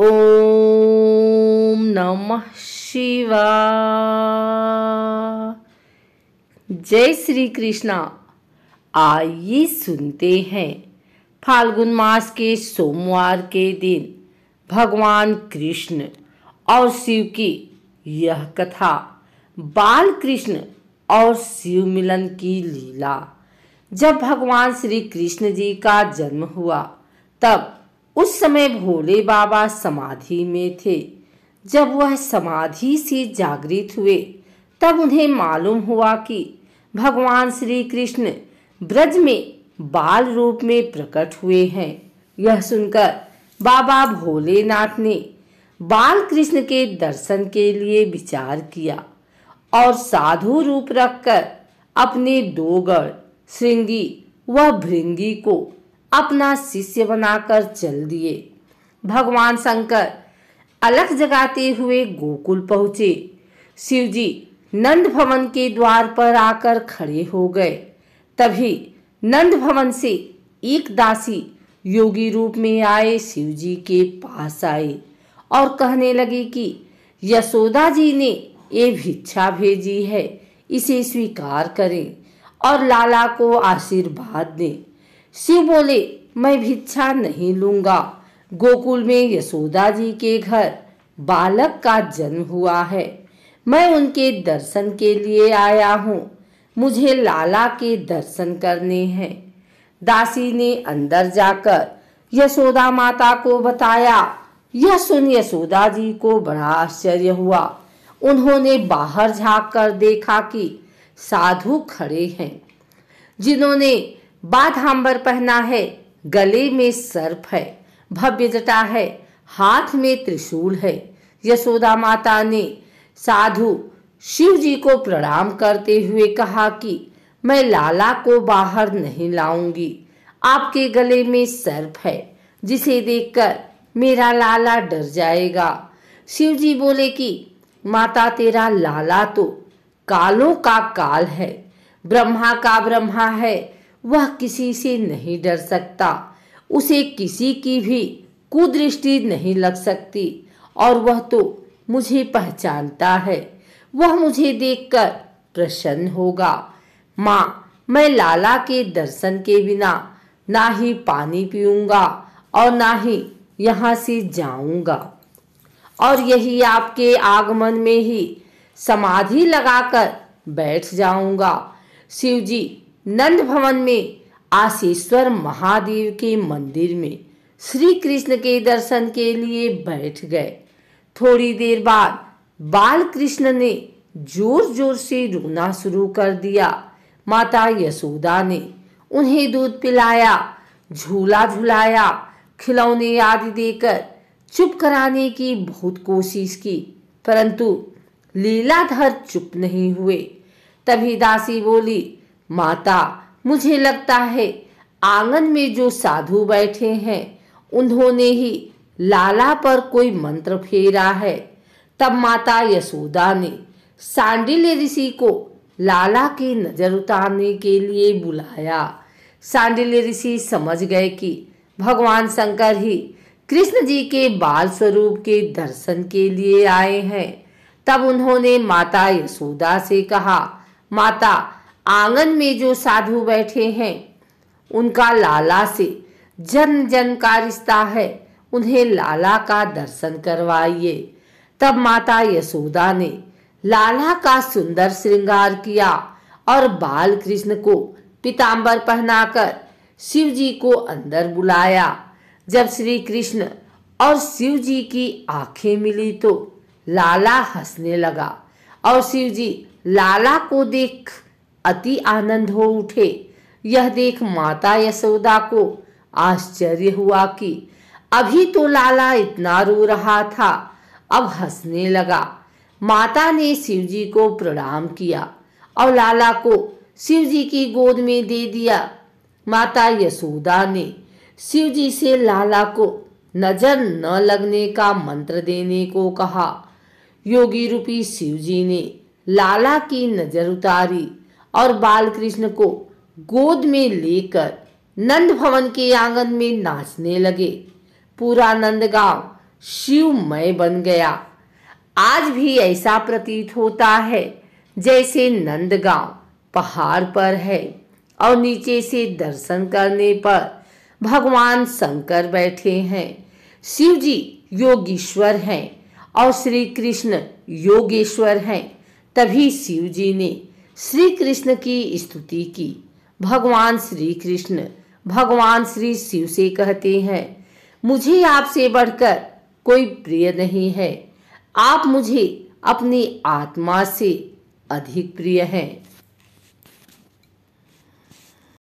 ओम नमः शिवा जय श्री कृष्णा आइए सुनते हैं फाल्गुन मास के सोमवार के दिन भगवान कृष्ण और शिव की यह कथा बाल कृष्ण और शिव मिलन की लीला जब भगवान श्री कृष्ण जी का जन्म हुआ तब उस समय भोले बाबा समाधि में थे जब वह समाधि से जागृत हुए तब उन्हें मालूम हुआ कि भगवान श्री कृष्ण ब्रज में बाल रूप में प्रकट हुए हैं यह सुनकर बाबा भोलेनाथ ने बाल कृष्ण के दर्शन के लिए विचार किया और साधु रूप रखकर अपने दो गढ़ श्रृंगी व भृंगी को अपना शिष्य बनाकर चल दिए भगवान शंकर अलख जगाते हुए गोकुल पहुंचे शिवजी नंद भवन के द्वार पर आकर खड़े हो गए तभी नंद भवन से एक दासी योगी रूप में आए शिवजी के पास आए और कहने लगे कि यशोदा जी ने ये भिक्षा भेजी है इसे स्वीकार करें और लाला को आशीर्वाद दें शिव बोले मैं भिक्षा नहीं लूंगा गोकुल में यशोदा जी के घर बालक का जन्म हुआ है मैं उनके दर्शन के लिए आया हूँ मुझे लाला के दर्शन करने हैं दासी ने अंदर जाकर यशोदा माता को बताया यह सुन यशोदा जी को बड़ा आश्चर्य हुआ उन्होंने बाहर झांक कर देखा कि साधु खड़े हैं जिन्होंने बाधाम्बर पहना है गले में सर्प है भव्य जटा है हाथ में त्रिशूल है यशोदा माता ने साधु शिव जी को प्रणाम करते हुए कहा कि मैं लाला को बाहर नहीं लाऊंगी आपके गले में सर्प है जिसे देखकर मेरा लाला डर जाएगा शिव जी बोले कि माता तेरा लाला तो कालों का काल है ब्रह्मा का ब्रह्मा है वह किसी से नहीं डर सकता उसे किसी की भी कुदृष्टि नहीं लग सकती और वह तो मुझे पहचानता है वह मुझे देखकर प्रसन्न होगा माँ मैं लाला के दर्शन के बिना ना ही पानी पीऊंगा और ना ही यहाँ से जाऊंगा और यही आपके आगमन में ही समाधि लगाकर बैठ जाऊंगा शिव जी नंद भवन में आशीश्वर महादेव के मंदिर में श्री कृष्ण के दर्शन के लिए बैठ गए थोड़ी देर बाद बाल कृष्ण ने जोर जोर से रोना शुरू कर दिया माता यशोदा ने उन्हें दूध पिलाया झूला झुलाया खिलौने आदि देकर चुप कराने की बहुत कोशिश की परंतु लीलाधर चुप नहीं हुए तभी दासी बोली माता मुझे लगता है आंगन में जो साधु बैठे हैं उन्होंने ही लाला पर कोई मंत्र फेरा है तब माता यशोदा ने सांडिल्य ऋषि को लाला की नजर उतारने के लिए बुलाया सांडिल्य ऋषि समझ गए कि भगवान शंकर ही कृष्ण जी के बाल स्वरूप के दर्शन के लिए आए हैं तब उन्होंने माता यशोदा से कहा माता आंगन में जो साधु बैठे हैं उनका लाला से जन जन का रिश्ता है उन्हें लाला का दर्शन करवाइए तब माता यशोदा ने लाला का सुंदर श्रृंगार किया और बाल कृष्ण को पीताम्बर पहनाकर शिव जी को अंदर बुलाया जब श्री कृष्ण और शिव जी की आंखें मिली तो लाला हंसने लगा और शिव जी लाला को देख अति आनंद हो उठे यह देख माता यशोदा को आश्चर्य हुआ कि अभी तो लाला इतना रो रहा था अब हंसने लगा माता ने शिवजी को प्रणाम किया और लाला को शिवजी की गोद में दे दिया माता यशोदा ने शिवजी से लाला को नजर न लगने का मंत्र देने को कहा योगी रूपी शिवजी ने लाला की नजर उतारी और बालकृष्ण को गोद में लेकर नंद भवन के आंगन में नाचने लगे पूरा नंदगांव शिवमय बन गया आज भी ऐसा प्रतीत होता है जैसे नंदगांव पहाड़ पर है और नीचे से दर्शन करने पर भगवान शंकर बैठे हैं शिव जी योगीश्वर हैं और श्री कृष्ण योगेश्वर हैं तभी शिव जी ने श्री कृष्ण की स्तुति की भगवान श्री कृष्ण भगवान श्री शिव से कहते हैं मुझे आपसे बढ़कर कोई प्रिय नहीं है आप मुझे अपनी आत्मा से अधिक प्रिय हैं